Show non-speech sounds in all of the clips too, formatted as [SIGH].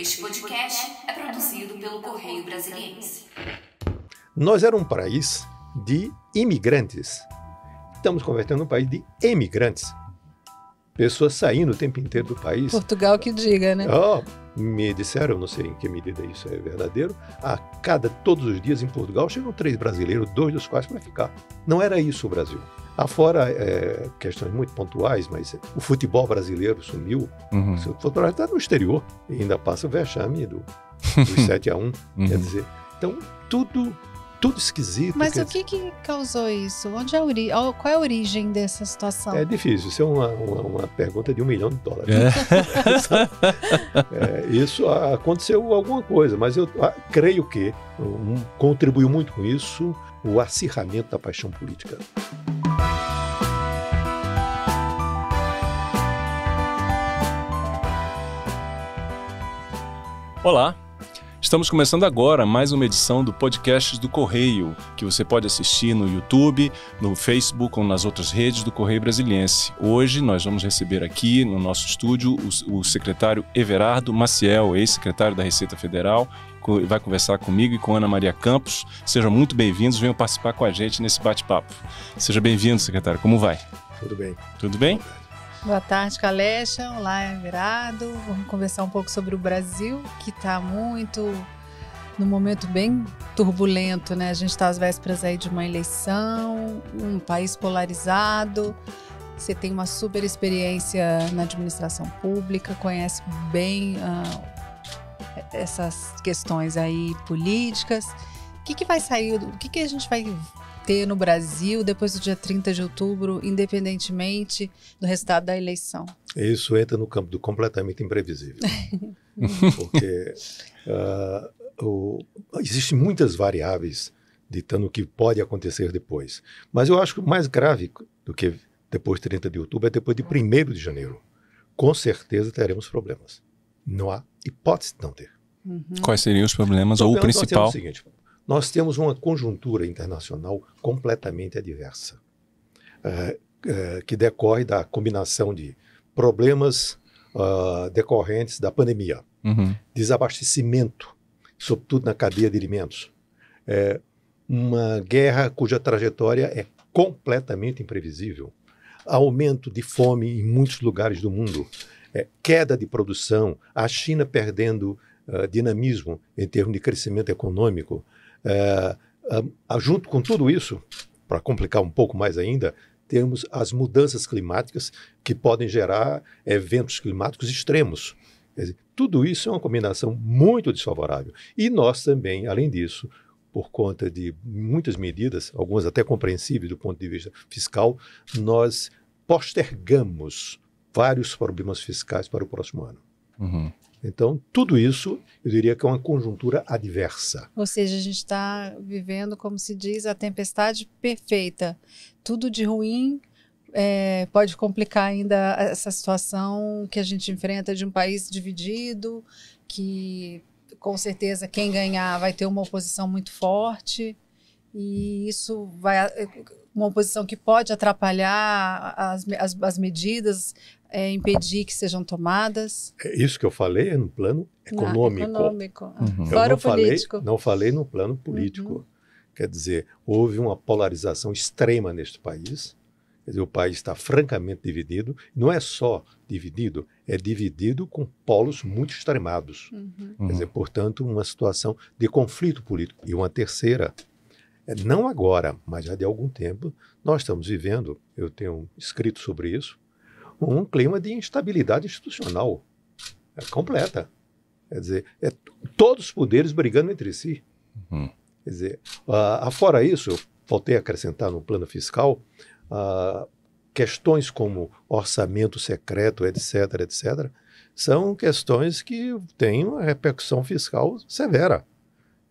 Este podcast é, é produzido pelo Correio Brasiliense. Nós era um país de imigrantes. Estamos convertendo um país de emigrantes. Pessoas saindo o tempo inteiro do país. Portugal que diga, né? Oh, me disseram, não sei em que medida isso é verdadeiro, a cada todos os dias em Portugal chegam três brasileiros, dois dos quais para ficar. Não era isso o Brasil. Afora é, questões muito pontuais, mas o futebol brasileiro sumiu. Uhum. O futebol está no exterior e ainda passa o vexame do, [LAUGHS] dos 7 a 1 uhum. Quer dizer, então tudo tudo esquisito. Mas o que, que causou isso? Onde é ori... Qual é a origem dessa situação? É difícil, isso é uma, uma, uma pergunta de um milhão de dólares. É. [LAUGHS] é, isso aconteceu alguma coisa, mas eu ah, creio que um, contribuiu muito com isso o acirramento da paixão política. Olá, estamos começando agora mais uma edição do podcast do Correio, que você pode assistir no YouTube, no Facebook ou nas outras redes do Correio Brasiliense. Hoje nós vamos receber aqui no nosso estúdio o, o secretário Everardo Maciel, ex-secretário da Receita Federal vai conversar comigo e com Ana Maria Campos. Sejam muito bem-vindos, venham participar com a gente nesse bate-papo. Seja bem-vindo, secretário. Como vai? Tudo bem. Tudo bem? Boa tarde, Calecha. Olá, Virado. Vamos conversar um pouco sobre o Brasil, que está muito num momento bem turbulento, né? A gente está às vésperas aí de uma eleição, um país polarizado. Você tem uma super experiência na administração pública, conhece bem uh, essas questões aí políticas. O que, que vai sair, o que, que a gente vai ter no Brasil depois do dia 30 de outubro, independentemente do resultado da eleição? Isso entra no campo do completamente imprevisível. [LAUGHS] porque uh, existem muitas variáveis ditando o que pode acontecer depois. Mas eu acho que o mais grave do que depois de 30 de outubro é depois de 1 de janeiro. Com certeza teremos problemas. Não há hipótese de não ter. Uhum. Quais seriam os problemas então, ou o assim é principal? Nós temos o seguinte, nós temos uma conjuntura internacional completamente adversa, eh, eh, que decorre da combinação de problemas uh, decorrentes da pandemia, uhum. desabastecimento, sobretudo na cadeia de alimentos, é uma guerra cuja trajetória é completamente imprevisível, aumento de fome em muitos lugares do mundo, é queda de produção, a China perdendo eh, dinamismo em termos de crescimento econômico. Eh, junto com tudo isso, para complicar um pouco mais ainda, temos as mudanças climáticas que podem gerar eventos climáticos extremos. Dizer, tudo isso é uma combinação muito desfavorável. E nós também, além disso, por conta de muitas medidas, algumas até compreensíveis do ponto de vista fiscal, nós postergamos vários problemas fiscais para o próximo ano. Uhum. Então, tudo isso, eu diria que é uma conjuntura adversa. Ou seja, a gente está vivendo, como se diz, a tempestade perfeita. Tudo de ruim é, pode complicar ainda essa situação que a gente enfrenta de um país dividido, que com certeza quem ganhar vai ter uma oposição muito forte e isso vai uma oposição que pode atrapalhar as, as, as medidas, é, impedir que sejam tomadas? É isso que eu falei é no plano econômico. econômico. Uhum. Fora não o político. Falei, não falei no plano político. Uhum. Quer dizer, houve uma polarização extrema neste país. Quer dizer, o país está francamente dividido. Não é só dividido, é dividido com polos muito extremados. Uhum. uhum. Quer dizer, portanto, uma situação de conflito político. E uma terceira, é não agora, mas já de algum tempo, nós estamos vivendo, eu tenho escrito sobre isso, um clima de instabilidade institucional é completa. Quer dizer, é todos os poderes brigando entre si. Uhum. Quer dizer, uh, ah, afora ah, isso, eu a acrescentar no plano fiscal, uh, questões como orçamento secreto, etc., etc., são questões que têm uma repercussão fiscal severa.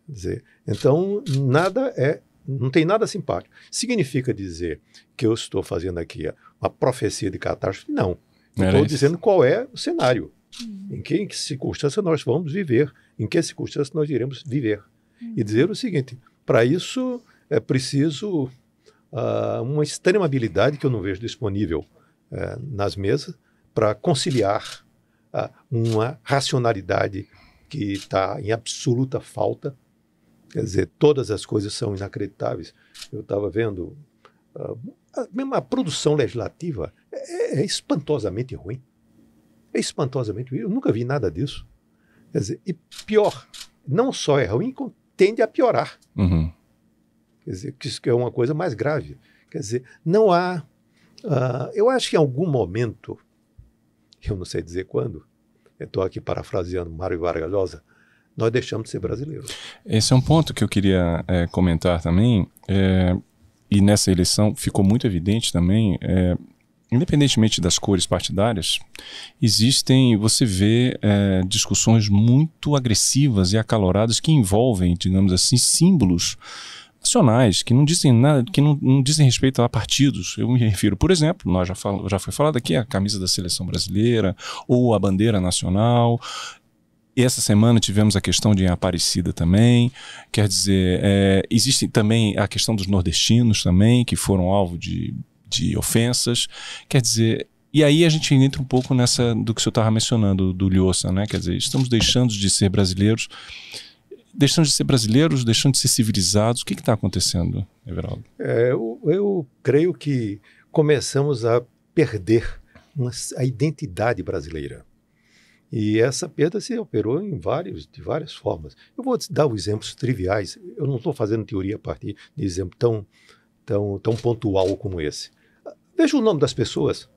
Quer dizer, então, nada é não tem nada simpático. Significa dizer que eu estou fazendo aqui uma profecia de catástrofe, não. Estou dizendo qual é o cenário, uhum. em, que, que circunstância nós vamos viver, em que circunstância nós iremos viver. Uhum. E dizer o seguinte: para isso é preciso uh, uma extrema habilidade que eu não vejo disponível uh, nas mesas para conciliar uh, uma racionalidade que está em absoluta falta. Quer dizer, todas as coisas são inacreditáveis. Eu estava vendo ah, a, ah, mesmo a produção legislativa é, é, é, espantosamente ruim. É espantosamente ruim. Eu nunca vi nada disso. Quer dizer, e pior, não só é ruim, como tende a piorar. Uhum. Quer dizer, que isso é uma coisa mais grave. Quer dizer, não há. Uh, eu acho que em algum momento, eu não sei dizer quando, estou aqui parafraseando Mário Vargas Llosa, nós deixamos de ser brasileiros. Esse é um ponto que eu queria é, comentar também. É, e nessa eleição ficou muito evidente também, é, independentemente das cores partidárias, existem, você vê é, discussões muito agressivas e acaloradas que envolvem, digamos assim, símbolos nacionais que não dizem nada, que não, não, dizem respeito a partidos. Eu me refiro, por exemplo, nós já, falo, já foi falado aqui a camisa da seleção brasileira ou a bandeira nacional. E essa semana tivemos a questão de Aparecida também. Quer dizer, é, existe também a questão dos nordestinos também, que foram alvo de, de ofensas. Quer dizer, e aí a gente entra um pouco nessa do que o senhor estava mencionando, do Lhosa, né? Quer dizer, estamos deixando de ser brasileiros, deixando de ser brasileiros, deixando de ser civilizados. O que está acontecendo, Everaldo? É, eu, eu, creio que começamos a perder uma, a identidade brasileira. E essa perda se operou em vários, de várias formas. Eu vou dar os exemplos triviais. Eu não estou fazendo teoria a partir de exemplo tão, tão, tão pontual como esse. Veja o nome das pessoas.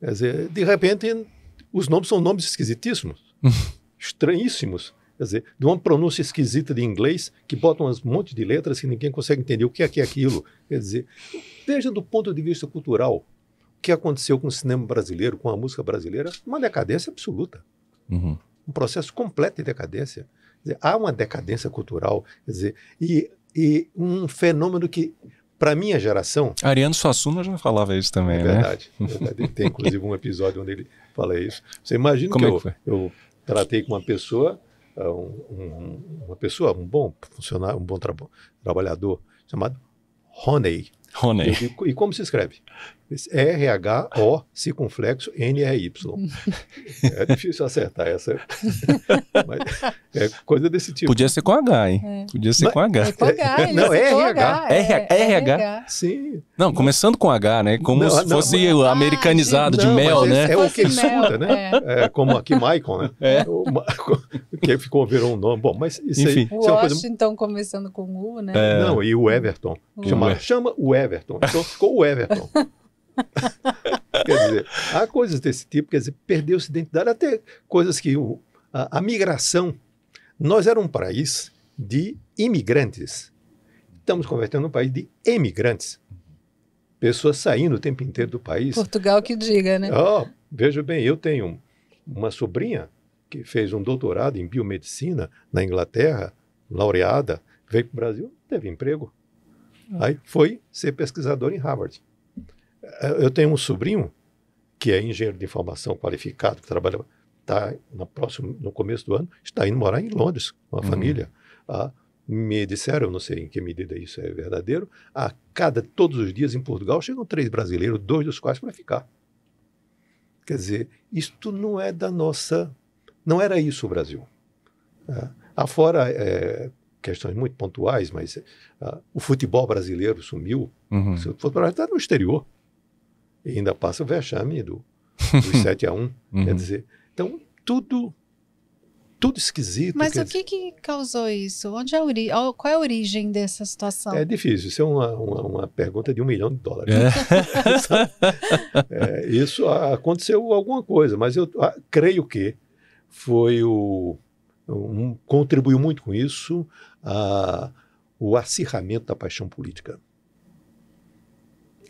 Quer dizer, de repente, os nomes são nomes esquisitíssimos, [LAUGHS] estranhíssimos. Quer dizer, de uma pronúncia esquisita de inglês que botam um monte de letras que ninguém consegue entender o que é, que é aquilo. Quer dizer, veja do ponto de vista cultural que aconteceu com o cinema brasileiro, com a música brasileira, uma decadência absoluta. Uhum. Um processo completo de decadência. Dizer, há uma decadência cultural, dizer, e, e um fenômeno que para minha geração. Ariano Suassuna já falava isso também, é verdade, né? Verdade. É tem inclusive um episódio onde ele fala isso. Você imagina Como que, é eu, que eu, tratei com uma pessoa, ah, um, uma pessoa, um bom funcionário, um bom tra trabalhador, chamado Roney. Roney. E, e como se escreve? R-H-O, circunflexo, N-R-Y. é difícil acertar essa. [LAUGHS] Mas é coisa desse tipo. Podia ser com H, hein? É. Podia ser Mas, com H. É com H é, não, R-H. É, R-H. Sim. Não, começando com H, né? Como não, se fosse o ah, americanizado, ah, de mel, né? É, o que escuta, né? É. é. como aqui Michael, né? É. que ficou, virou um nome. Bom, mas isso Enfim. aí... Isso Washington coisa... começando com U, né? Não, e o Everton. O chama, chama o Everton. Então ficou o Everton. [LAUGHS] [LAUGHS] quer dizer, há coisas desse tipo, quer dizer, perdeu-se identidade, até coisas que o, a, a migração. Nós era um país de imigrantes. Estamos convertendo num país de emigrantes. Pessoas saindo o tempo inteiro do país. Portugal que diga, né? Oh, veja bem, eu tenho uma sobrinha que fez um doutorado em biomedicina na Inglaterra, laureada, veio para o Brasil, teve emprego. Aí foi ser pesquisador em Harvard. Eh, eu tenho um sobrinho que é engenheiro de informação qualificado, que trabalha tá no próximo no começo do ano, está indo morar em Londres com a uhum. família. Ah, me disseram, não sei em que medida isso é verdadeiro, a cada todos os dias em Portugal chegam três brasileiros, dois dos quais para ficar. Quer dizer, isto não é da nossa, não era isso o Brasil. Ah, afora é, questões muito pontuais, mas ah, o futebol brasileiro sumiu. Uhum. O futebol brasileiro está no exterior. E ainda passa o vexame do, dos [LAUGHS] 7 a 1. Uhum. Quer dizer, então tudo tudo esquisito. Mas o que, que causou isso? Onde é ori... Qual é a origem dessa situação? É difícil, isso é uma, uma, uma pergunta de um milhão de dólares. É. [LAUGHS] é, isso aconteceu alguma coisa, mas eu a, creio que foi o. Um, contribuiu muito com isso a, o acirramento da paixão política.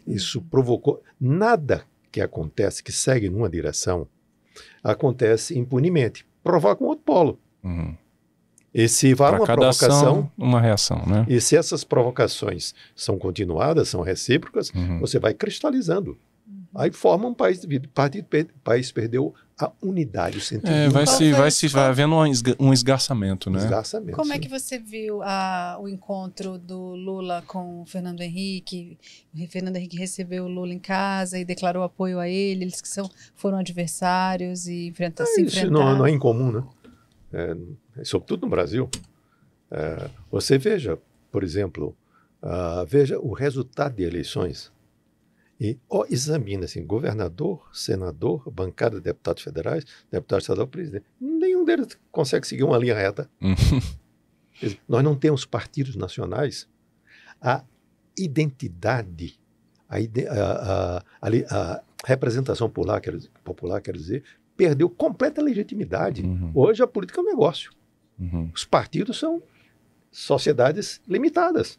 Isso provocou. Nada que acontece, que segue numa direção, acontece impunemente. Provoca um outro polo. Uhum. E se vai uma provocação. Ação, uma reação, né? E se essas provocações são continuadas, são recíprocas, uhum. você vai cristalizando. Uhum. Aí forma um país dividido. O país perdeu a unidade, o sentido. É, vai, se, vai, se, vai havendo um esgarçamento, né? Esgarçamento, Como é sim. é que você viu a, o encontro do Lula com o Fernando Henrique? O Fernando Henrique recebeu o Lula em casa e declarou apoio a ele. Eles que são, foram adversários e enfrenta, é, se enfrentaram. Isso não, não, é incomum, né? É, é, sobretudo no Brasil. É, você veja, por exemplo, uh, veja o resultado de eleições e ó, examina assim, governador, senador, bancada de deputados federais, deputado estadual, presidente. Nenhum deles consegue seguir uma linha reta. Uhum. [LAUGHS] nós não temos partidos nacionais. A identidade, a, ide a, a, a representação popular quero, dizer, popular, quero dizer, perdeu completa legitimidade. Uhum. Hoje a política é um negócio. Uhum. Os partidos são sociedades limitadas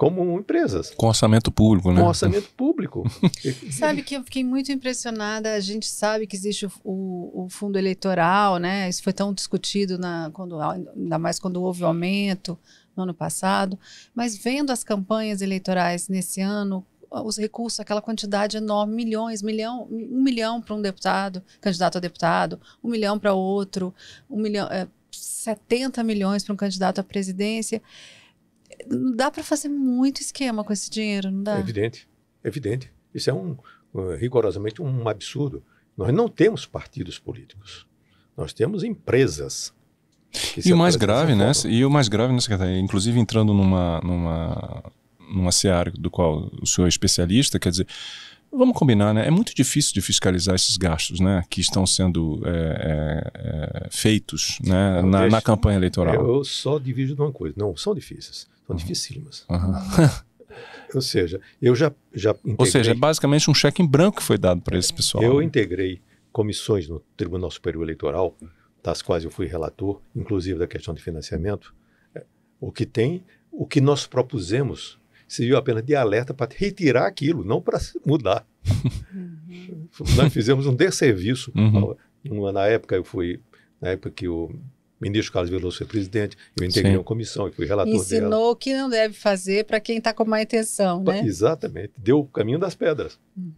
como empresas. Com orçamento público, né? Com orçamento público. [LAUGHS] sabe que eu fiquei muito impressionada. A gente sabe que existe o, o, o fundo eleitoral, né? Isso foi tão discutido, na, quando, ainda mais quando houve o aumento no ano passado. Mas vendo as campanhas eleitorais nesse ano, os recursos, aquela quantidade enorme, milhões, milhão, um milhão para um deputado, candidato a deputado, um milhão para outro, um milhão, é, 70 milhões para um candidato à presidência dá para fazer muito esquema com esse dinheiro, não dá? É evidente, é evidente. Isso é um uh, rigorosamente um absurdo. Nós não temos partidos políticos. Nós temos empresas. Né? E o mais grave, né? E o mais grave, né, Inclusive entrando numa, numa, numa seara do qual o senhor é especialista, quer dizer, vamos combinar, né? É muito difícil de fiscalizar esses gastos, né? Que estão sendo é, é, é feitos, né? Na, na, campanha eleitoral. Eu só divido de uma coisa. Não, são difíceis são uhum. dificílimas. Uhum. [LAUGHS] Ou seja, eu já, já integrei... Ou seja, é basicamente um cheque em branco que foi dado para esse pessoal. Eu né? integrei comissões no Tribunal Superior Eleitoral, das quais eu fui relator, inclusive da questão de financiamento. O que tem, o que nós propusemos serviu apenas de alerta para retirar aquilo, não para mudar. [LAUGHS] Nós fizemos um desserviço. Uhum. Na época eu fui, na época que o ministro Carlos Veloso foi presidente, eu integrei uma comissão e fui relator Ensinou dela. Ensinou o que não deve fazer para quem está com má intenção, né? Exatamente, deu o caminho das pedras. Hum.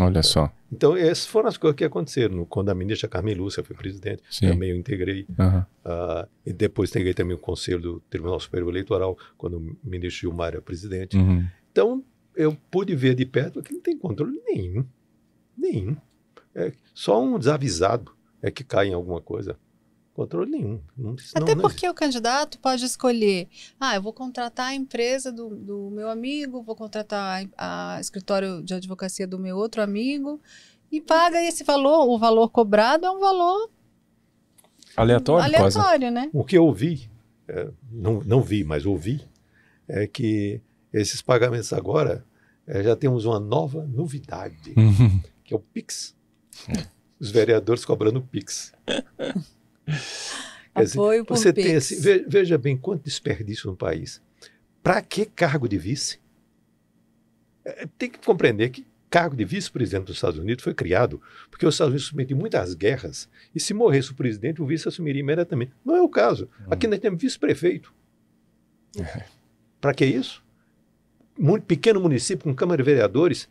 Olha só. Então, essas foram as coisas que aconteceram. Quando a ministra Carmen Lúcia foi presidente, Sim. também eu integrei. Uhum. Uh, e depois integrei também o Conselho do Tribunal Superior Eleitoral, quando o ministro Gilmar era presidente. Uhum. Então, eu pude ver de perto que não tem controle nenhum. Nenhum. É, só um desavisado é que cai em alguma coisa. Controle nenhum. Não, Até não, porque o candidato pode escolher: ah, eu vou contratar a empresa do, do meu amigo, vou contratar a, a escritório de advocacia do meu outro amigo e paga esse valor. O valor cobrado é um valor aleatório, aleatório quase. né? O que eu ouvi, é, não, não vi, mas ouvi, é que esses pagamentos agora é, já temos uma nova novidade, uhum. que é o Pix. Os vereadores cobrando Pix. [LAUGHS] [LAUGHS] Apoio dizer, você tem assim, veja bem quanto desperdício no país. Para que cargo de vice? É, tem que compreender que cargo de vice-presidente dos Estados Unidos foi criado porque os Estados Unidos submetem muitas guerras e se morresse o presidente, o vice assumiria imediatamente. Não é o caso. Hum. Aqui nós temos vice-prefeito. É. Para que isso? Muito pequeno município com Câmara de Vereadores,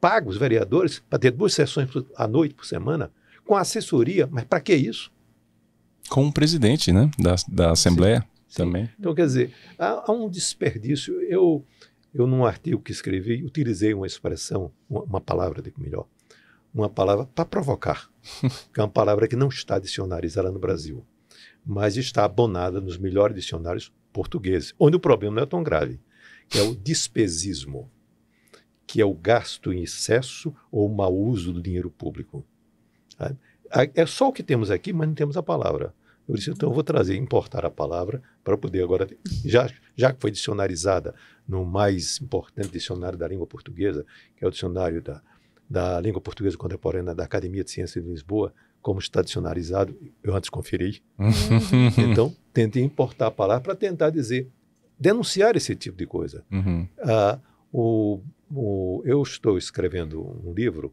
pagos, vereadores para ter duas sessões à noite por semana, com assessoria, mas para que isso? Com o presidente né? da, da Assembleia sim, também. Então, quer dizer, há, há, um desperdício. Eu, eu, num artigo que escrevi, utilizei uma expressão, uma, uma palavra, digo melhor, uma palavra para provocar, [LAUGHS] que é uma palavra que não está dicionarizada no Brasil, mas está abonada nos melhores dicionários portugueses, onde o problema não é tão grave, que é o despesismo, que é o gasto em excesso ou mau uso do dinheiro público. Sabe? É só o que temos aqui, mas não temos a palavra. Eu disse, então eu vou trazer, importar a palavra para poder agora, já, já que foi dicionarizada no mais importante dicionário da língua portuguesa, que é o dicionário da, da língua portuguesa contemporânea da Academia de Ciências de Lisboa, como está dicionarizado, eu antes conferi. Uhum. [LAUGHS] então, tentei importar a palavra para tentar dizer, denunciar esse tipo de coisa. Uhum. Ah, o, o, eu estou escrevendo um livro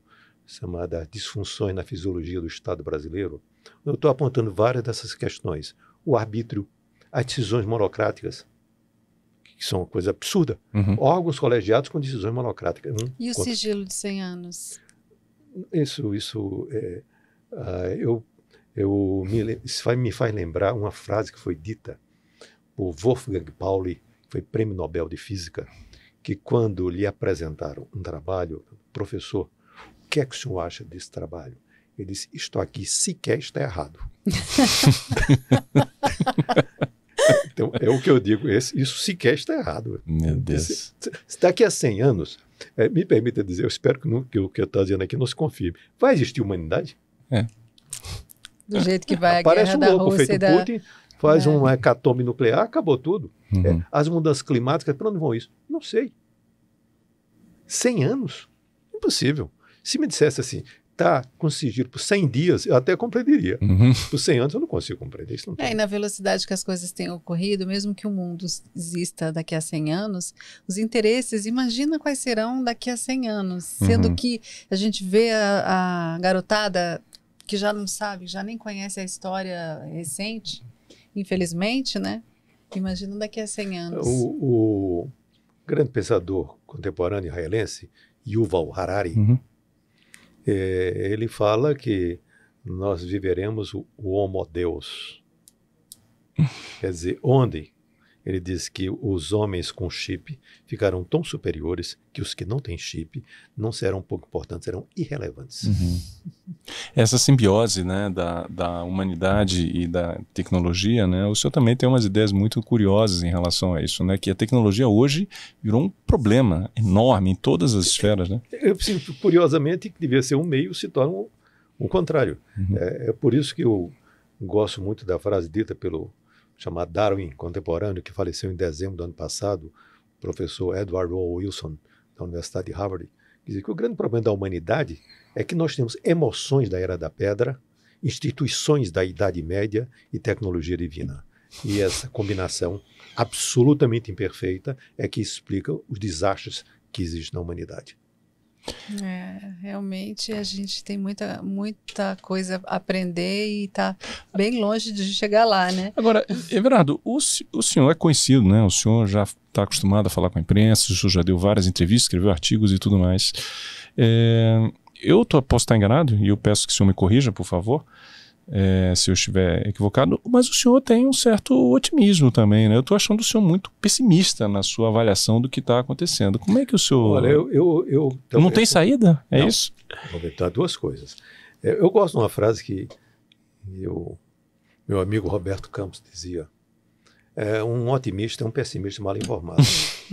chamada Disfunções na Fisiologia do Estado Brasileiro, eu estou apontando várias dessas questões. O arbítrio, as decisões monocráticas, que são uma coisa absurda. Uhum. Órgãos colegiados com decisões monocráticas. Hum, e o sigilo de 100 anos? Isso, isso... É, uh, eu, eu me, isso vai, me faz lembrar uma frase que foi dita por Wolfgang Pauli, que foi prêmio Nobel de Física, que quando lhe apresentaram um trabalho, professor, que é que o senhor acha desse trabalho? Ele disse, estou aqui, sequer está errado. [LAUGHS] então, é o que eu digo, esse, isso sequer está errado. Meu Deus. Se, se daqui a 100 anos, é, me permita dizer, eu espero que, que o que eu estou dizendo aqui não se confirme, vai existir humanidade? É. Do jeito que vai Aparece a guerra um da Rússia feito da... Putin, faz é. um hecatombe nuclear, acabou tudo. Uhum. É, as mudanças climáticas, para onde vão isso? Não sei. 100 anos? Impossível. Se me dissesse assim, tá conseguir por 100 dias, eu até compreenderia. Uhum. Por 100 anos eu não consigo compreender isso. Não é, e na velocidade que as coisas têm ocorrido, mesmo que o mundo exista daqui a 100 anos, os interesses, imagina quais serão daqui a 100 anos. Uhum. Sendo que a gente vê a, a garotada que já não sabe, já nem conhece a história recente, infelizmente, né? Imagina daqui a 100 anos. O, o grande pensador contemporâneo israelense, Yuval Harari, uhum é, ele fala que nós viveremos o, o homo Deus. [LAUGHS] Quer dizer, onde ele diz que os homens com chip ficarão tão superiores que os que não têm chip não serão pouco importantes, serão irrelevantes. Uhum. Essa simbiose né, da, da humanidade e da tecnologia, né, o senhor também tem umas ideias muito curiosas em relação a isso, né, que a tecnologia hoje virou um problema enorme em todas as esferas. Né? Eu, curiosamente, que devia ser um meio, se torna o um, um contrário. Uhum. É, é por isso que eu gosto muito da frase dita pelo chamado Darwin Contemporâneo, que faleceu em dezembro do ano passado, o professor Edward O. Wilson, da Universidade de Harvard, dizia que o grande problema da humanidade é que nós temos emoções da Era da Pedra, instituições da Idade Média e tecnologia divina. E essa combinação absolutamente imperfeita é que explica os desastres que existem na humanidade. É, realmente a gente tem muita, muita coisa a aprender e está bem longe de chegar lá, né? Agora, Everardo, o, o senhor é conhecido, né? O senhor já está acostumado a falar com a imprensa, o senhor já deu várias entrevistas, escreveu artigos e tudo mais. É, eu tô, posso estar enganado e eu peço que o senhor me corrija, por favor é, se eu estiver equivocado, mas o senhor tem um certo otimismo também, né? Eu estou achando o senhor muito pessimista na sua avaliação do que está acontecendo. Como é que o senhor. Olha, eu. eu, eu não tem saída? É não. isso? Vou comentar duas coisas. É, eu gosto de uma frase que eu, meu amigo Roberto Campos dizia: é, um otimista é um pessimista mal informado. [LAUGHS] [LAUGHS]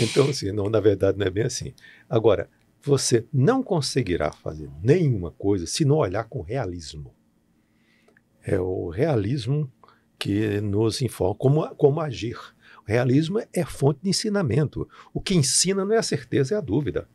então, assim, não, na verdade, não é bem assim. Agora, você não conseguirá fazer nenhuma coisa se não olhar com realismo. É o realismo que nos informa como, como agir. O realismo é fonte de ensinamento. O que ensina não é a certeza, é a dúvida.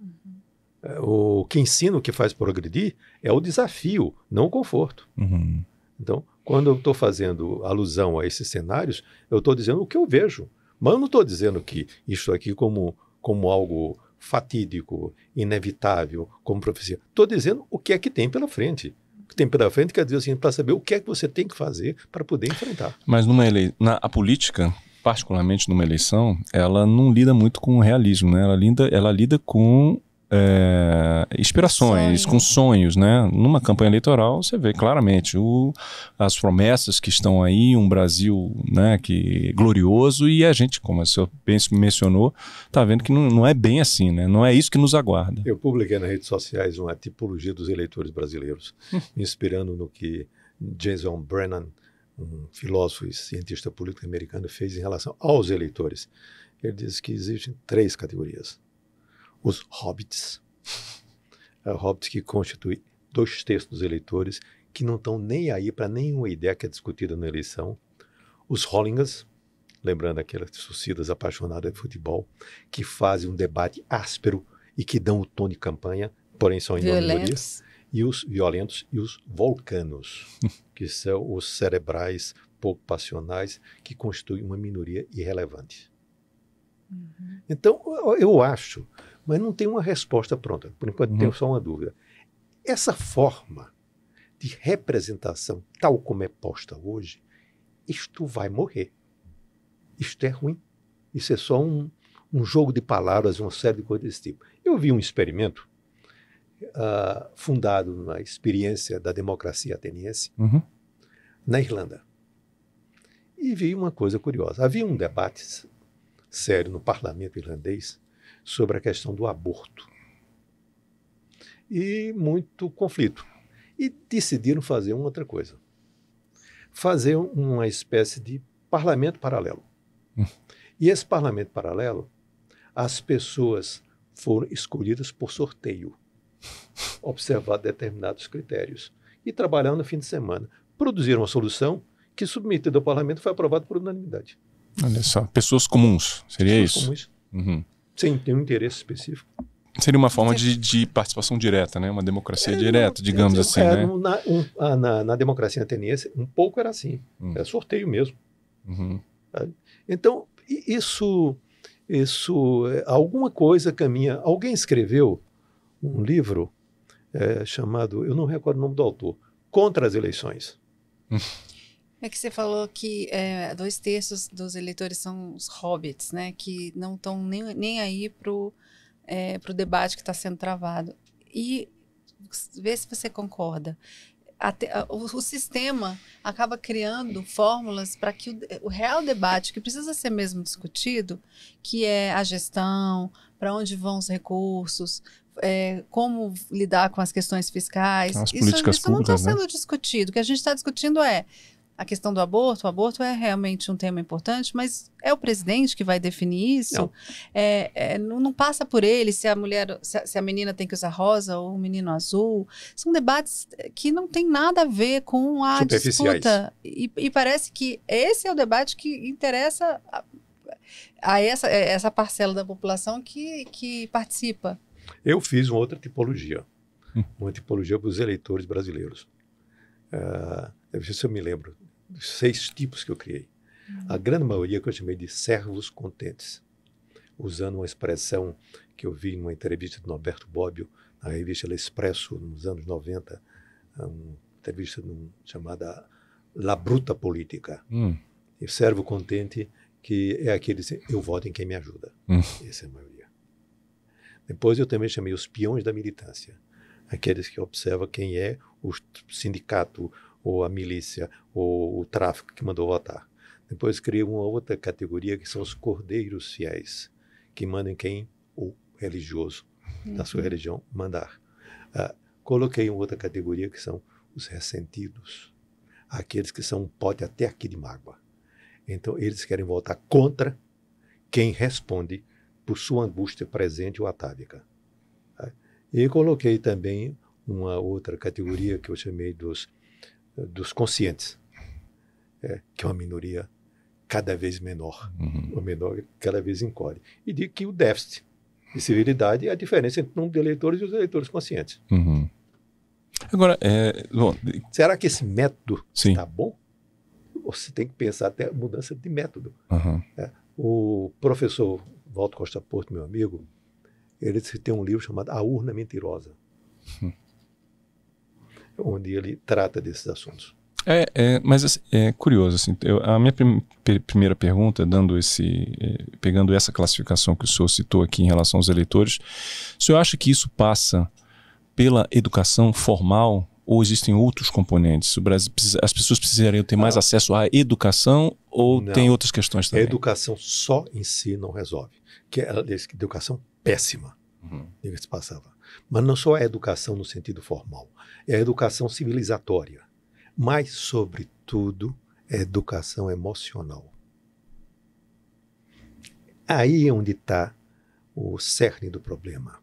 Uhum. É, o que ensina, o que faz progredir, é o desafio, não o conforto. Uhum. Então, quando eu estou fazendo alusão a esses cenários, eu estou dizendo o que eu vejo. Mas eu não estou dizendo que isso aqui como, como algo fatídico, inevitável, como profecia. Estou dizendo o que é que tem pela frente. O que tem pela frente quer dizer assim, para saber o que é que você tem que fazer para poder enfrentar. Mas numa ele... na a política, particularmente numa eleição, ela não lida muito com o realismo, né? Ela lida, ela lida com é, inspirações, Sonho. com sonhos, né? Numa campanha eleitoral você vê claramente o, as promessas que estão aí, um Brasil, né, que glorioso e a gente, como o senhor mencionou, está vendo que não, não é bem assim, né? Não é isso que nos aguarda. Eu publiquei nas redes sociais uma tipologia dos eleitores brasileiros, [LAUGHS] inspirando no que Jason Brennan, um filósofo e cientista político americano, fez em relação aos eleitores. Ele diz que existem três categorias os hobbits. É o hobbit que constitui dois terços dos eleitores que não estão nem aí para nenhuma ideia que é discutida na eleição. Os Hollingas, lembrando aquelas suicidas apaixonadas de futebol, que fazem um debate áspero e que dão o tom de campanha, porém são minoria. E os violentos e os vulcanos, [LAUGHS] que são os cerebrais pouco passionais, que constituem uma minoria irrelevante. Uhum. Então, eu acho, mas não tem uma resposta pronta. Por enquanto, uhum. tenho hum. só uma dúvida. Essa forma de representação, tal como é posta hoje, isto vai morrer. Isto é ruim. Isso é só um, um jogo de palavras, uma série de coisas desse tipo. Eu vi um experimento uh, fundado na experiência da democracia ateniense uhum. na Irlanda. E vi uma coisa curiosa. Havia um debate sério no parlamento irlandês sobre a questão do aborto. E muito conflito. E decidiram fazer uma outra coisa. Fazer uma espécie de parlamento paralelo. E esse parlamento paralelo, as pessoas foram escolhidas por sorteio, observar determinados critérios. E trabalhando no fim de semana. Produziram uma solução que, submetida ao parlamento, foi aprovada por unanimidade. Olha só, pessoas comuns, seria pessoas isso? Comuns. Uhum sem ter um interesse específico. Seria uma forma de, de participação direta, né? Uma democracia é, direta, digamos é, assim, é, né? Na, um, ah, na, na, democracia ateniense, um pouco era assim. Hum. É sorteio mesmo. Uhum. Tá? Então, isso, isso... É, alguma coisa caminha... Alguém escreveu um livro é, chamado... Eu não recordo o nome do autor. Contra as eleições. [LAUGHS] É que você falou que é, dois terços dos eleitores são os hobbits, né? Que não estão nem, nem aí o é, pro debate que está sendo travado. E vê se você concorda. Até, o, o, sistema acaba criando fórmulas para que o, o, real debate que precisa ser mesmo discutido, que é a gestão, para onde vão os recursos, é, como lidar com as questões fiscais, as isso, políticas isso tá públicas, não né? está sendo discutido. O que a gente está discutindo é a questão do aborto, o aborto é realmente um tema importante, mas é o presidente que vai definir isso. Não, é, é, não, não passa por ele se a mulher, se a, se a, menina tem que usar rosa ou o menino azul. São debates que não tem nada a ver com a disputa. E, e, parece que esse é o debate que interessa a, a essa, é, essa parcela da população que, que participa. Eu fiz uma outra tipologia, hum. uma tipologia para os eleitores brasileiros. Uh, eu, se eu me lembro, dos seis tipos que eu criei. Uhum. A grande maioria que eu chamei de servos contentes, usando uma expressão que eu vi numa entrevista do Norberto Bobbio, na revista Expresso nos anos 90, uma entrevista chamada La Bruta Política. Hum. E servo contente, que é aquele que eu voto em quem me ajuda. Hum. Essa é a maioria. Depois eu também chamei os peões da militância, aqueles que observam quem é o sindicato, ou a milícia, ou o tráfico que mandou votar. Depois cria uma outra categoria que são os cordeiros fiéis, que mandam quem o religioso da sua uhum. religião mandar. Uh, coloquei uma outra categoria que são os ressentidos, aqueles que são um pote até aqui de mágoa. Então eles querem votar contra quem responde por sua angústia presente ou atávica. Ah, e coloquei também uma outra categoria que eu chamei dos dos conscientes, é, que é uma minoria cada vez menor, uhum. menor cada vez encolhe. E digo que o déficit de civilidade é a diferença entre o número de eleitores e os eleitores conscientes. Uhum. Agora, é, bom, será que esse método está bom? Você tem que pensar até mudança de método. Uhum. É, o professor Walter Costa Porto, meu amigo, ele tem um livro chamado A Urna Mentirosa. Hum onde ele trata desses assuntos. É, é mas assim, é curioso assim. Eu, a minha prim primeira pergunta, dando esse, é, pegando essa classificação que o senhor citou aqui em relação aos eleitores, o senhor acha que isso passa pela educação formal ou existem outros componentes? Brasil, as pessoas precisariam ter mais ah, acesso à educação ou não, tem outras questões também? A educação só em si não resolve. Que é a educação péssima, uhum. diga-se passava. Mas não só a educação no sentido formal, é a educação civilizatória, mas, sobretudo, a educação emocional. Aí é onde está o cerne do problema.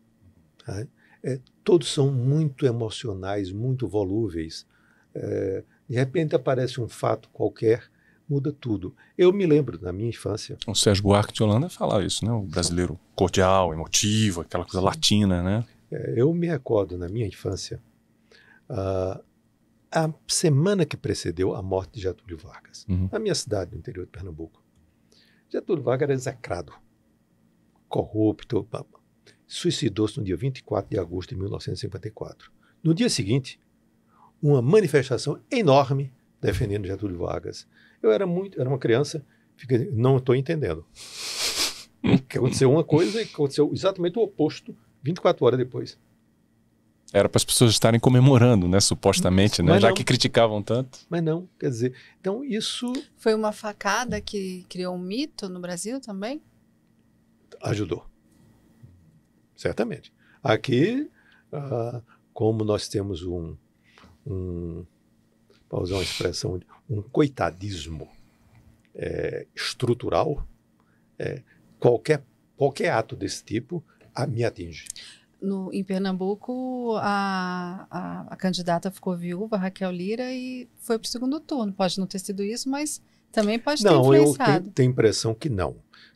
Tá? É, todos são muito emocionais, muito volúveis. É, de repente aparece um fato qualquer, muda tudo. Eu me lembro, na minha infância. O Sérgio Buarque de Holanda falava isso, né? O brasileiro cordial, emotivo, aquela coisa latina, né? É, eu me recordo, na minha infância, uh, a semana que precedeu a morte de Getúlio Vargas, uhum. a minha cidade, no interior de Pernambuco. Getúlio Vargas era execrado, corrupto, suicidou-se no dia 24 de agosto de 1954. No dia seguinte, uma manifestação enorme defendendo Getúlio Vargas. Eu era muito, era uma criança, fiquei, não estou entendendo. que [LAUGHS] aconteceu uma coisa e aconteceu exatamente o oposto 24 horas depois. Era para as pessoas estarem comemorando, né? Supostamente, né? Já que criticavam tanto. Mas não, quer dizer. Então isso. Foi uma facada que criou um mito no Brasil também? Ajudou. Certamente. Aqui, ah, como nós temos um, um para usar uma expressão, um coitadismo é, estrutural, é, qualquer, qualquer ato desse tipo a, me atinge. No, em Pernambuco, a, a, a candidata ficou viúva, Raquel Lira, e foi para o segundo turno. Pode não ter sido isso, mas também pode não, ter influenciado. Não, eu tenho, tenho impressão que não.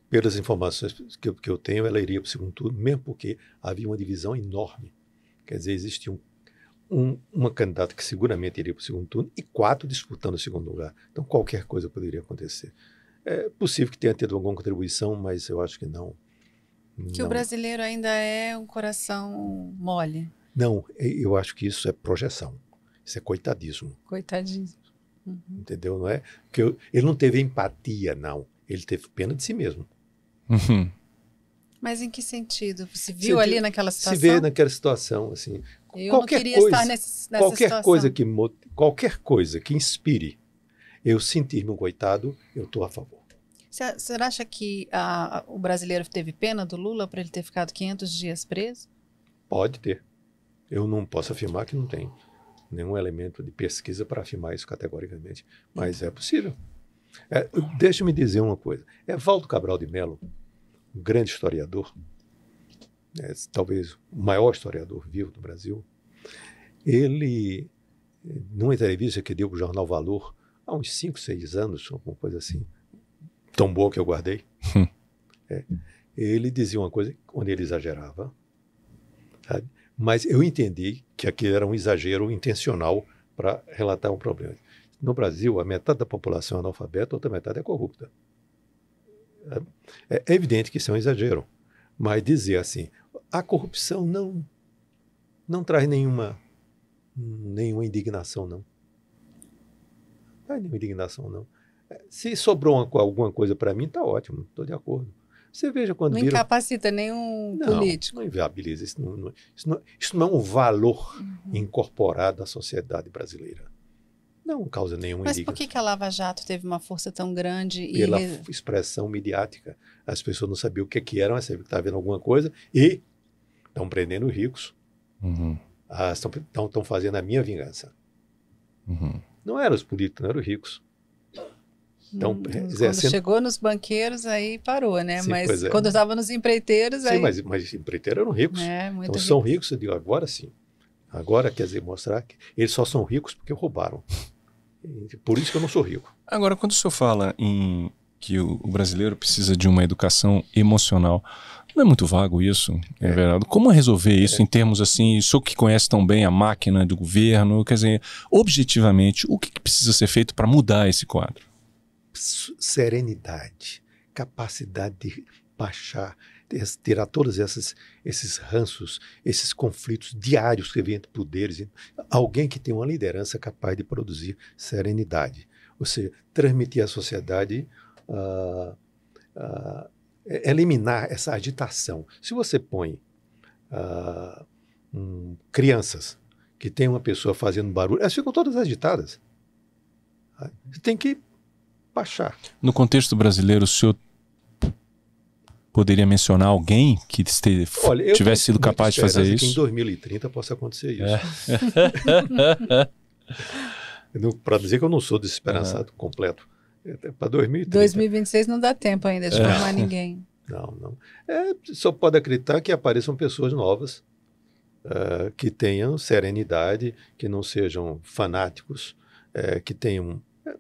Pelas informações que, que eu tenho, ela iria para o segundo turno, mesmo porque havia uma divisão enorme. Quer dizer, existia um um, uma candidata que seguramente iria para o segundo turno e quatro disputando o segundo lugar. Então, qualquer coisa poderia acontecer. É possível que tenha tido alguma contribuição, mas eu acho que não. Que não. o brasileiro ainda é um coração mole. Não, eu acho que isso é projeção. Isso é coitadismo. Coitadismo. Uhum. Entendeu? Não é? Porque eu, ele não teve empatia, não. Ele teve pena de si mesmo. Uhum. Mas em que sentido? Você viu ali naquela situação? Se vê naquela situação, assim. Eu qualquer coisa, nesse, qualquer situação. coisa que qualquer coisa que inspire eu sentir-me um coitado, eu estou a favor. Você acha que a, o brasileiro teve pena do Lula para ele ter ficado 500 dias preso? Pode ter. Eu não posso afirmar que não tem nenhum elemento de pesquisa para afirmar isso categoricamente, mas é possível. É, me dizer uma coisa. É Valdo Cabral de Mello, um grande historiador, é, talvez o maior historiador vivo do Brasil, ele, numa entrevista que deu para o jornal Valor, há uns 5, 6 anos, alguma coisa assim, tão boa que eu guardei. Hum. é. Ele dizia uma coisa onde ele exagerava, sabe? mas eu entendi que aquilo era um exagero intencional para relatar um problema. No Brasil, a metade da população é analfabeta, a outra metade é corrupta. É, é, evidente que isso é um exagero, mas dizer assim, a corrupção não não traz nenhuma nenhuma indignação não. Não traz nenhuma indignação não se sobrou uma, alguma coisa para mim, está ótimo, estou de acordo. Você veja quando. Não incapacita nenhum não, político. Não inviabiliza. Isso não, não, isso não, isso não é um valor uhum. incorporado à sociedade brasileira. Não causa nenhum Mas por que, que a Lava Jato teve uma força tão grande? Pela e... expressão midiática. As pessoas não sabiam o que, que eram, mas sabiam que estava vendo alguma coisa e estão prendendo ricos. Uhum. Ah, estão fazendo a minha vingança. Uhum. Não eram os políticos, não eram os ricos. Então, hum, é, quando chegou nos banqueiros, aí parou, né? Sim, mas é. quando estava nos empreiteiros. Sim, aí... mas, mas empreiteiros eram ricos. É, então ricos. são ricos, eu digo, agora sim. Agora quer dizer, mostrar que eles só são ricos porque roubaram. Por isso que eu não sou rico. Agora, quando o senhor fala em que o, brasileiro precisa de uma educação emocional, não é muito vago isso, é, é, verdade? Como resolver isso é. em termos assim, o senhor que conhece tão bem a máquina do governo, quer dizer, objetivamente, o que precisa ser feito para mudar esse quadro? serenidade, capacidade de baixar, tirar todos esses, esses ranços, esses conflitos diários que vêm entre poderes. Alguém que tem uma liderança capaz de produzir serenidade, ou seja, transmitir à sociedade, uh, uh, eliminar essa agitação. Se você põe uh, um, crianças que tem uma pessoa fazendo barulho, elas ficam todas agitadas. Você tem que baixar. No contexto brasileiro, o senhor poderia mencionar alguém que este, Olha, tivesse sido capaz de fazer isso? Que em 2030 possa acontecer isso. É. [LAUGHS] Para dizer que eu não sou desesperançado é. completo. Para 2030. 2026 não dá tempo ainda de é. formar ninguém. Não, não. É, só pode acreditar que apareçam pessoas novas uh, que tenham serenidade, que não sejam fanáticos, uh, que tenham. Uh,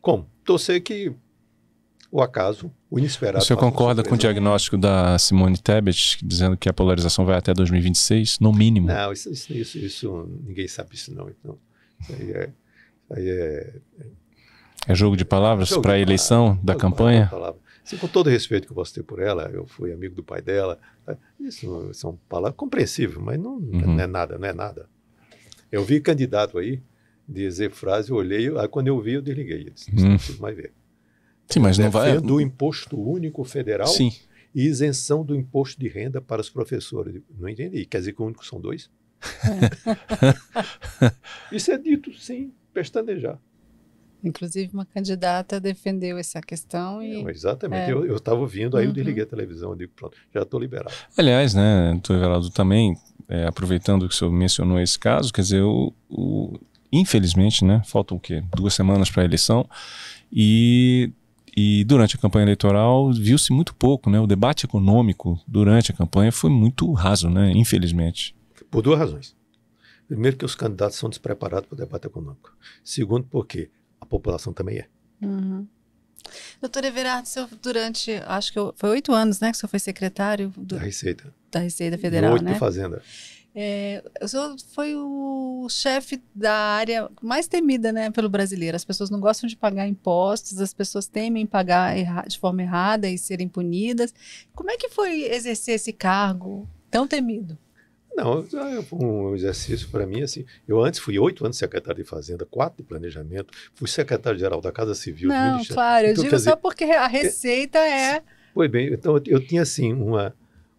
como? torcer que o acaso, o inesperado. O senhor concorda com o diagnóstico da Simone Tebet, dizendo que a polarização vai até 2026, no mínimo? Não, isso, isso, isso, isso ninguém sabe isso não. Então, isso aí é, isso aí é, é, jogo de palavras para a eleição da campanha? Assim, com todo o respeito que eu posso ter por ela, eu fui amigo do pai dela. É, isso são é palavras compreensíveis, mas não, uhum. não é nada, não é nada. Eu vi candidato aí dizer frase, eu olhei, aí quando eu vi, eu desliguei. Eu disse, não hum. preciso mais ver. Sim, mas não vai. do imposto único federal Sim. e isenção do imposto de renda para os professores. Não entendi. Quer dizer que o único são dois? É. [LAUGHS] Isso é dito sem pestanejar. Inclusive, uma candidata defendeu essa questão e. Não, exatamente, é. eu estava ouvindo, aí uhum. eu desliguei a televisão eu digo, pronto, já estou liberado. Aliás, né, estou liberado também, é, aproveitando que o senhor mencionou esse caso, quer dizer, o, o, infelizmente, né? Faltam o quê? Duas semanas para a eleição. E, e durante a campanha eleitoral viu-se muito pouco, né? O debate econômico durante a campanha foi muito raso, né? Infelizmente. Por duas razões. Primeiro, que os candidatos são despreparados para o debate econômico. Segundo, porque a população também é. Uhum. Doutor Everardo, seu, durante, acho que eu, foi oito anos, né, que o senhor foi secretário do, da Receita. Da Receita Federal, oito né? Fazenda. É, o senhor foi o chefe da área mais temida né, pelo brasileiro. As pessoas não gostam de pagar impostos, as pessoas temem pagar de forma errada e serem punidas. Como é que foi exercer esse cargo tão temido? Não, é um exercício para mim assim. Eu antes fui oito anos secretário de Fazenda, quatro de Planejamento, fui secretário-geral da Casa Civil. Não, claro, então, eu digo dizer, só porque a receita é. Pois bem, então eu tinha assim uma,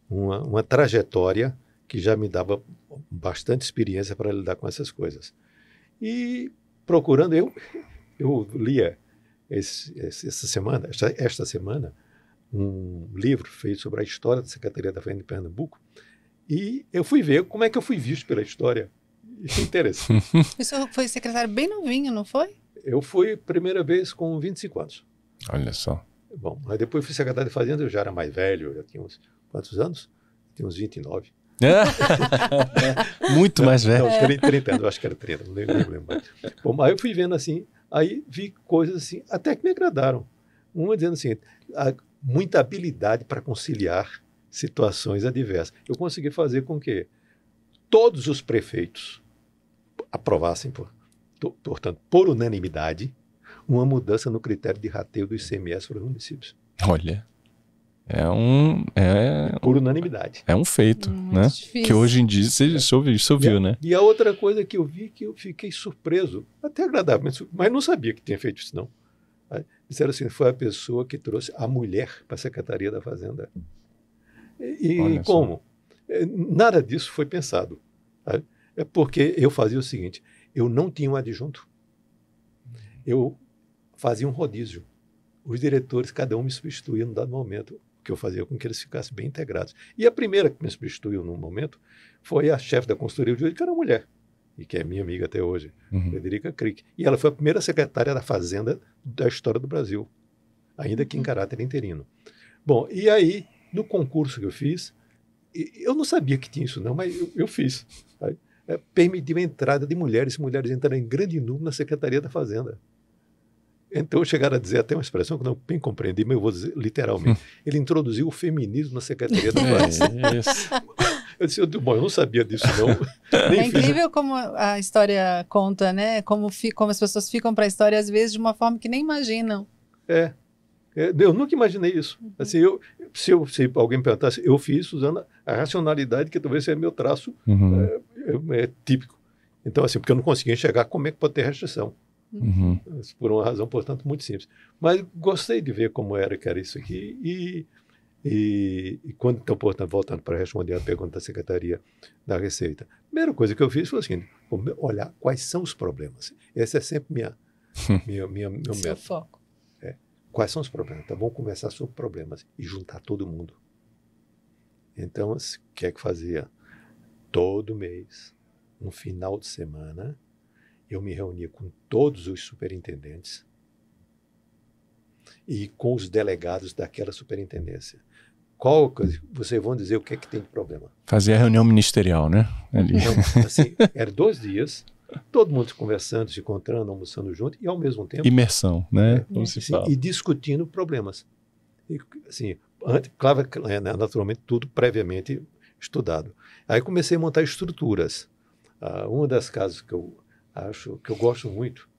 uma, uma trajetória que já me dava bastante experiência para lidar com essas coisas. E procurando, eu, eu lia esse, essa semana, esta, esta semana, um livro feito sobre a história da Secretaria da Fazenda de Pernambuco, e eu fui ver como é que eu fui visto pela história. [LAUGHS] interessante. [LAUGHS] Isso foi secretário bem novinho, não foi? Eu fui primeira vez com 25 anos. Olha só. Bom, aí depois fui secretário de Fazenda, eu já era mais velho, eu tinha uns quantos anos? Eu tinha uns 29. [LAUGHS] Muito mais velho. Não, acho que era 30 anos, acho que era 30, não lembro. Bom, aí eu fui vendo assim, aí vi coisas assim, até que me agradaram. Uma dizendo assim, muita habilidade para conciliar situações adversas. Eu consegui fazer com que todos os prefeitos aprovassem, por, portanto, por unanimidade, uma mudança no critério de rateio do ICMS para os municípios. Olha. É um. É, Por unanimidade. É um feito, hum, né? Muito né? Difícil. Que hoje em dia você, é. você, ouviu, você ouviu, né? E a outra coisa que eu vi que eu fiquei surpreso, até agradável, mas não sabia que tinha feito isso, não. Disseram assim: foi a pessoa que trouxe a mulher para a Secretaria da Fazenda. E, como? Só. É, nada disso foi pensado. É porque eu fazia o seguinte: eu não tinha um adjunto. Eu fazia um rodízio. Os diretores, cada um me substituía no dado momento que eu fazia com que eles ficassem bem integrados. E a primeira que me substituiu no momento foi a chefe da consultoria hoje, que era mulher, e que é minha amiga até hoje, uhum. Frederica Crick. E ela foi a primeira secretária da Fazenda da história do Brasil, ainda que em uhum. caráter interino. Bom, e aí, no concurso que eu fiz, eu não sabia que tinha isso não, mas eu, eu fiz. Tá? É, permitiu a entrada de mulheres, mulheres entraram em grande número na Secretaria da Fazenda. Então chegaram a dizer até uma expressão que não bem compreendi, mas eu vou dizer literalmente. Hum. Ele introduziu o feminismo na Secretaria do Brasil. [LAUGHS] É, Eu disse, bom, eu não sabia disso não. [LAUGHS] é incrível fiz. como a história conta, né? Como, fi, como as pessoas ficam para a história às vezes de uma forma que nem imaginam. É. é eu nunca imaginei isso. Uhum. Assim, eu, se, eu, se alguém perguntasse, eu fiz usando a racionalidade, que talvez seja meu traço uhum. É, é, é, típico. Então, assim, porque eu não conseguia enxergar como é que pode ter restrição. Uhum. Por uma razão, portanto, muito simples. Mas gostei de ver como era que era isso aqui. E, e, e quando, então, portanto, voltando para responder a pergunta da Secretaria da Receita, a primeira coisa que eu fiz foi assim: olhar quais são os problemas. Esse é sempre minha, [LAUGHS] minha, minha, meu Seu é método. foco. É. Quais são os problemas? Então, vamos começar sobre problemas e juntar todo mundo. Então, o que é que fazia? Todo mês, no final de semana, eu me reuni com todos os superintendentes e com os delegados daquela superintendência. Qual vocês vão dizer o que é que tem de problema? Fazer a reunião ministerial, né? Então, assim, dois dias, todo mundo conversando, se encontrando, almoçando junto e ao mesmo tempo imersão, né? É, assim, e discutindo problemas. E, assim, antes, claro, é, né, naturalmente tudo previamente estudado. Aí comecei a montar estruturas. Uh, uma das casas que eu acho que eu gosto muito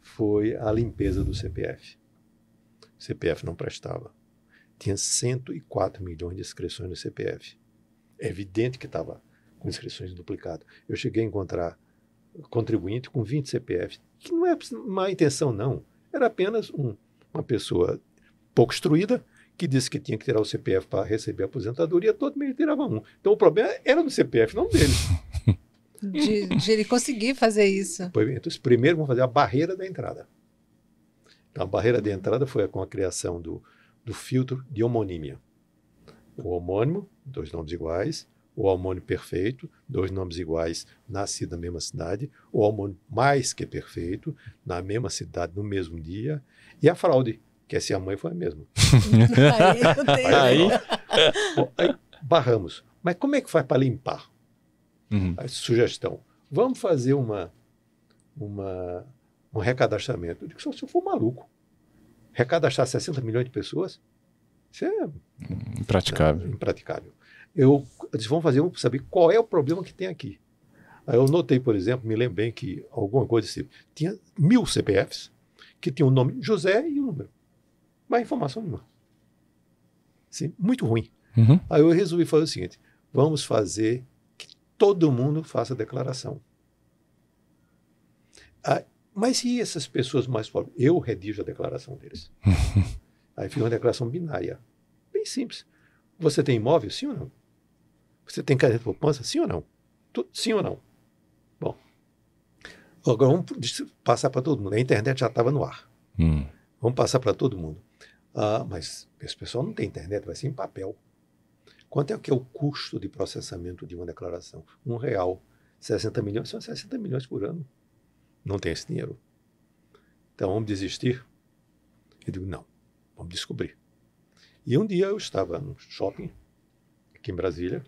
foi a limpeza do CPF. O CPF não prestava. Tinha 104 milhões de inscrições no CPF. É evidente que estava com inscrições duplicadas. Eu cheguei a encontrar contribuinte com 20 CPF, que não é má intenção, não. Era apenas um, uma pessoa pouco instruída que disse que tinha que tirar o CPF para receber a aposentadoria, todo mundo tirava um. Então o problema era do CPF, não dele de, de ele conseguir fazer isso. Então, primeiro vamos fazer a barreira da entrada. Então, a barreira de entrada foi com a criação do, do filtro de homonímia. O homônimo, dois nomes iguais, o homônimo perfeito, dois nomes iguais, nascido na mesma cidade, o homônimo mais que perfeito, na mesma cidade, no mesmo dia, e a fraude, que é se a mãe foi a mesma. [LAUGHS] aí, aí, aí, barramos. Mas como é que faz para limpar? uhum. a sugestão. Vamos fazer uma, uma, um recadastramento. Eu digo, só se eu for maluco. Recadastrar 60 milhões de pessoas, isso é impraticável. impraticável. Eu, eu disse, vamos fazer, para saber qual é o problema que tem aqui. Aí eu notei, por exemplo, me lembro bem que alguma coisa assim, tinha mil CPFs que tinham o nome José e o número. Mas informação nenhuma. muito ruim. Uhum. Aí eu resolvi fazer o seguinte: vamos fazer todo mundo faça declaração. Ah, mas e essas pessoas mais pobres? Eu redijo a declaração deles. [LAUGHS] Aí fica uma declaração binária. Bem simples. Você tem imóvel? Sim ou não? Você tem carteira de poupança? Sim ou não? sim ou não? Bom, agora vamos passar para todo mundo. A internet já estava no ar. Hum. Vamos passar para todo mundo. Ah, mas esse pessoal não tem internet, vai ser em papel. Quanto é que é o custo de processamento de uma declaração? Um real. 60 milhões são 60 milhões por ano. Não tem esse dinheiro. Então vamos desistir? Eu digo, não, vamos descobrir. E um dia eu estava no shopping, aqui em Brasília,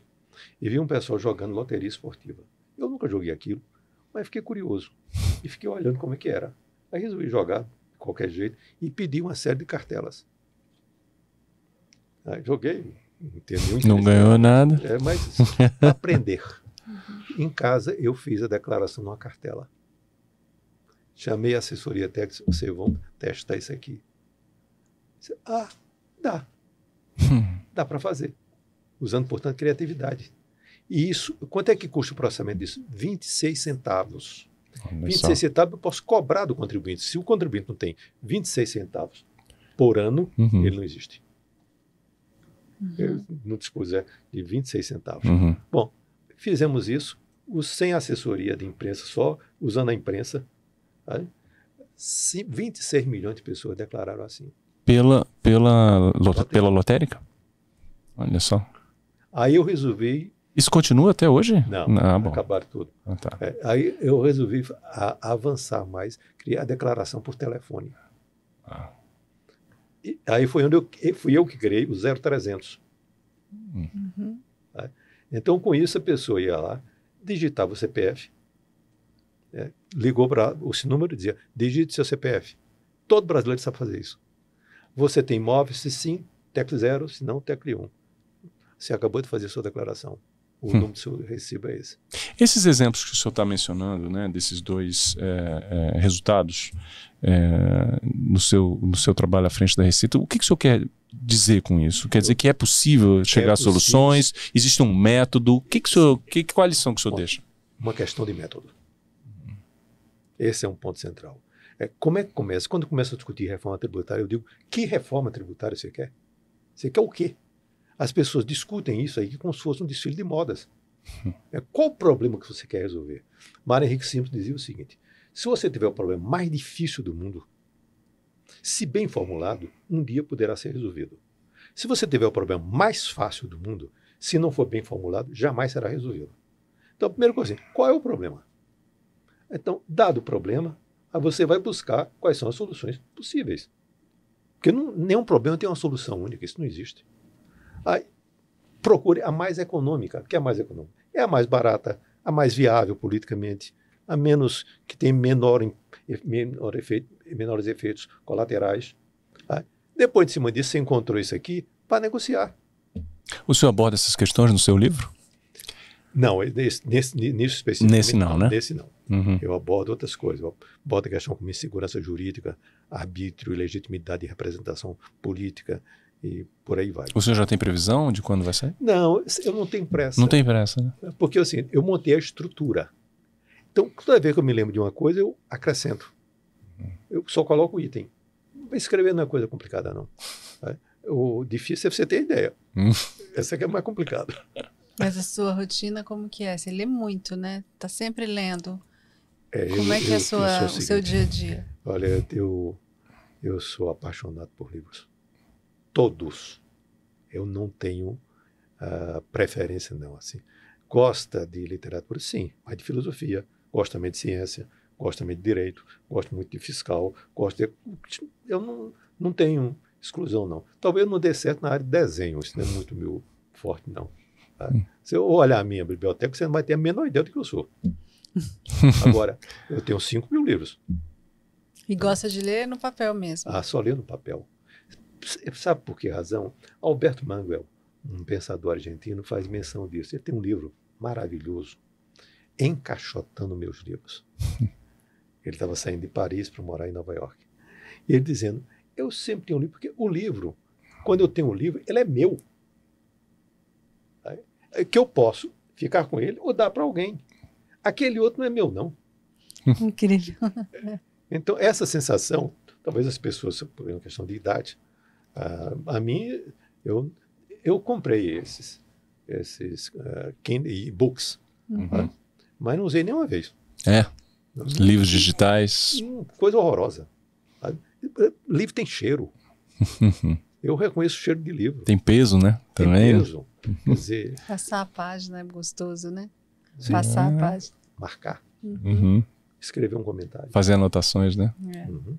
e vi um pessoal jogando loteria esportiva. Eu nunca joguei aquilo, mas fiquei curioso e fiquei olhando como é que era. Aí resolvi jogar de qualquer jeito e pedi uma série de cartelas. Aí joguei, não ganhou nada. É, mas [LAUGHS] aprender. Uhum. em casa, eu fiz a declaração numa cartela. Chamei a assessoria técnica, vocês vão testar isso aqui. Ah, dá. [LAUGHS] Dá para fazer. Usando, portanto, criatividade. E isso, quanto é que custa o processamento disso? 26 centavos. Olha 26 só. centavos eu posso cobrar do contribuinte. Se o contribuinte não tem 26 centavos por ano, uhum. ele não existe. Uhum. Não dispuser é, de 26 centavos. Uhum. Bom, fizemos isso os, sem assessoria de imprensa, só usando a imprensa. Tá? Sabe? 26 milhões de pessoas declararam assim. Pela, pela, lotérica. pela lotérica? Olha só. Aí eu resolvi. Isso continua até hoje? Não, ah, bom. acabaram tudo. Ah, tá. é, aí eu resolvi a, avançar mais, criar a declaração por telefone. Ah aí foi onde eu, fui eu que criei o 0300. Uhum. Tá? Então, com isso, a pessoa ia lá, digitava o CPF, né? ligou para esse número e dizia, digite seu CPF. Todo brasileiro sabe fazer isso. Você tem imóvel? Se sim, tecle zero, se não, tecle um. Você acabou de fazer sua declaração o hum. nome do seu recibo é esse. Esses exemplos que o senhor está mencionando, né, desses dois é, é, resultados é, no, seu, no seu trabalho à frente da Receita, o que, que o senhor quer dizer com isso? Quer dizer que é possível é chegar possível. a soluções? Existe um método? O que que o senhor, que, qual a lição que o senhor Bom, deixa? Uma questão de método. Esse é um ponto central. É, como é que começa? Quando começa a discutir reforma tributária, eu digo: que reforma tributária você quer? Você quer o quê? As pessoas discutem isso aí como se fosse um desfile de modas. [LAUGHS] É, qual o problema que você quer resolver? Mário Henrique Simples dizia o seguinte: se você tiver o problema mais difícil do mundo, se bem formulado, um dia poderá ser resolvido. Se você tiver o problema mais fácil do mundo, se não for bem formulado, jamais será resolvido. Então, a primeira coisa, assim, qual é o problema? Então, dado o problema, aí você vai buscar quais são as soluções possíveis. Porque não, nenhum problema tem uma solução única, isso não existe. Aí, procure a mais econômica. O que é a mais econômica? É a mais barata, a mais viável politicamente, a menos que tem menor, menor efeito, menores efeitos colaterais. Depois de cima disso, você encontrou isso aqui para negociar. O senhor aborda essas questões no seu livro? Não, é nesse, nesse, nisso Nesse não, né? Nesse não. Uhum. Eu abordo outras coisas. Eu abordo a questão como insegurança jurídica, arbítrio, legitimidade e representação política, e por aí vai. O senhor já tem previsão de quando vai sair? Não, eu não tenho pressa. Não tem pressa, né? Porque assim, eu montei a estrutura. Então, toda vez que eu me lembro de uma coisa, eu acrescento. Eu só coloco o item. Escrever não é coisa complicada, não. É, o difícil é você ter ideia. Hum. Essa aqui é mais complicada. Mas a sua rotina, como que é? Você lê muito, né? Tá sempre lendo. É, como eu, é que é eu, é sua, o, o, seu dia a dia? Olha, eu, eu sou apaixonado por livros todos. Eu não tenho uh, preferência, não. assim. Gosta de literatura? Sim, mas de filosofia. Gosta também de ciência, gosta também de direito, gosta muito de fiscal, gosta de... Eu não, não tenho exclusão, não. Talvez não dê certo na área de desenho, isso não é muito meu forte, não. Tá? Se eu olhar a minha biblioteca, você não vai ter a menor ideia do que eu sou. [LAUGHS] Agora, eu tenho 5 mil livros. E gosta de ler no papel mesmo. Ah, só ler no papel. Sabe por que razão? Alberto Manguel, um pensador argentino, faz menção disso. Ele tem um livro maravilhoso, Encaixotando Meus Livros. [LAUGHS] ele estava saindo de Paris para morar em Nova York. E ele dizendo: Eu sempre tenho um livro, porque o livro, quando eu tenho um livro, ele é meu. É que eu posso ficar com ele ou dar para alguém. Aquele outro não é meu, não. Incrível. [LAUGHS] Então, essa sensação, talvez as pessoas, por uma questão de idade, Uh, a mim, eu, eu comprei esses, esses uh, e-books, uhum. Tá? mas não usei nenhuma vez. É. Livros digitais. Coisa horrorosa. Livro tem cheiro. [LAUGHS] eu reconheço o cheiro de livro. Tem peso, né? Também. Tem peso. Quer uhum. dizer... Passar a página é gostoso, né? Sim. Passar a é. página. Marcar. Uhum. uhum. Escrever um comentário. Fazer anotações, né? É. Uhum.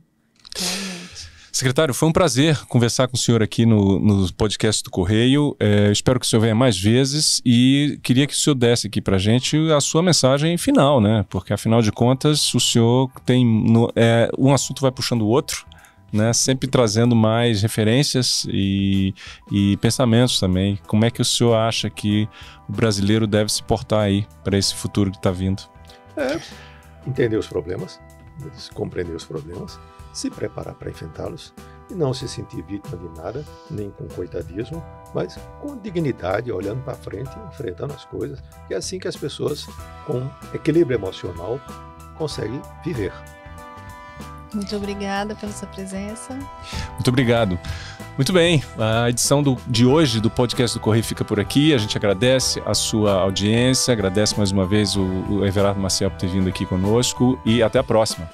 Realmente. Secretário, foi um prazer conversar com o senhor aqui no, no podcast do Correio. É, espero que o senhor venha mais vezes e queria que o senhor desse aqui para a gente a sua mensagem final, né? Porque afinal de contas, o senhor tem. No, é, um assunto vai puxando o outro. Né, sempre trazendo mais referências e, e, pensamentos também. Como é que o senhor acha que o brasileiro deve se portar aí para esse futuro que está vindo? É, entender os problemas, compreender os problemas, se preparar para enfrentá-los e não se sentir vítima de nada, nem com coitadismo, mas com dignidade, olhando para frente, enfrentando as coisas, e é assim que as pessoas com equilíbrio emocional conseguem viver. Muito obrigada pela sua presença. Muito obrigado. Muito bem, a edição do, de hoje do podcast do Correio fica por aqui. A gente agradece a sua audiência, agradece mais uma vez o, o Everardo Maciel por ter vindo aqui conosco e até a próxima.